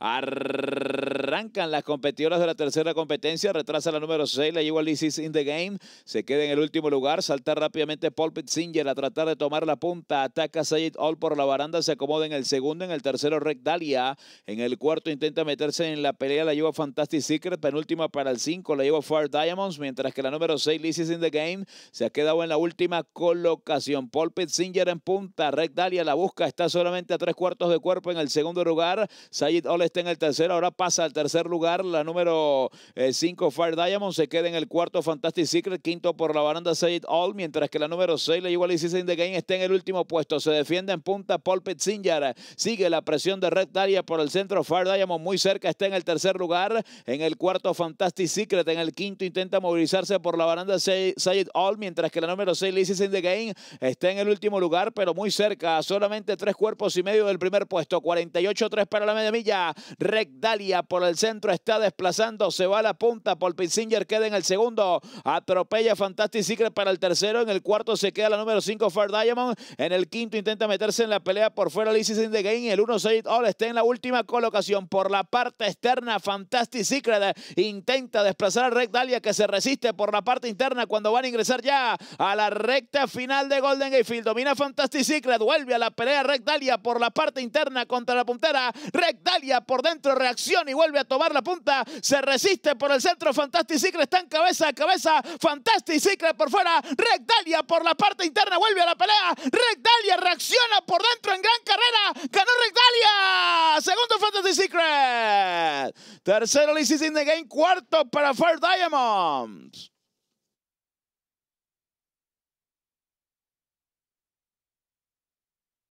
Arr Arrancan las competidoras de la tercera competencia, retrasa la número 6, la lleva Lysis in the game, se queda en el último lugar, salta rápidamente Paul Singer a tratar de tomar la punta, ataca Sayed All por la baranda, se acomoda en el segundo, en el tercero Rec Dalia, en el cuarto intenta meterse en la pelea, la lleva Fantastic Secret, penúltima para el 5, la lleva Fire Diamonds, mientras que la número 6, Lysis in the game, se ha quedado en la última colocación. Paul Singer en punta, Rec Dalia la busca, está solamente a tres cuartos de cuerpo en el segundo lugar, Sayed All está en el tercero, ahora pasa al tercer lugar, la número 5 eh, Fire Diamond se queda en el cuarto Fantastic Secret, quinto por la baranda Sayed All, mientras que la número 6, la igual the Game, está en el último puesto. Se defiende en punta Paul Petzinger. Sigue la presión de Red Daria por el centro. Fire Diamond muy cerca, está en el tercer lugar. En el cuarto Fantastic Secret, en el quinto intenta movilizarse por la baranda Sayed All, mientras que la número 6, Lizzie the Game, está en el último lugar, pero muy cerca. Solamente tres cuerpos y medio del primer puesto. 48-3 para la media milla. Red por el el centro, está desplazando, se va a la punta, Paul Pitzinger queda en el segundo, atropella Fantastic Secret para el tercero, en el cuarto se queda la número 5 Far Diamond, en el quinto intenta meterse en la pelea por fuera Lizzie in the Game, el 1-6 All está en la última colocación por la parte externa, Fantastic Secret eh, intenta desplazar a Red Dalia que se resiste por la parte interna cuando van a ingresar ya a la recta final de Golden Gatefield, domina Fantastic Secret, vuelve a la pelea Red Dalia por la parte interna contra la puntera, Red Dalia por dentro reacción y vuelve a tomar la punta, se resiste por el centro, Fantastic Secret está en cabeza a cabeza, Fantastic Secret por fuera, Regdalia por la parte interna, vuelve a la pelea, Regdalia reacciona por dentro en gran carrera, ganó Regdalia. segundo Fantastic Secret, tercero Lizzie in the Game, cuarto para Fair Diamonds.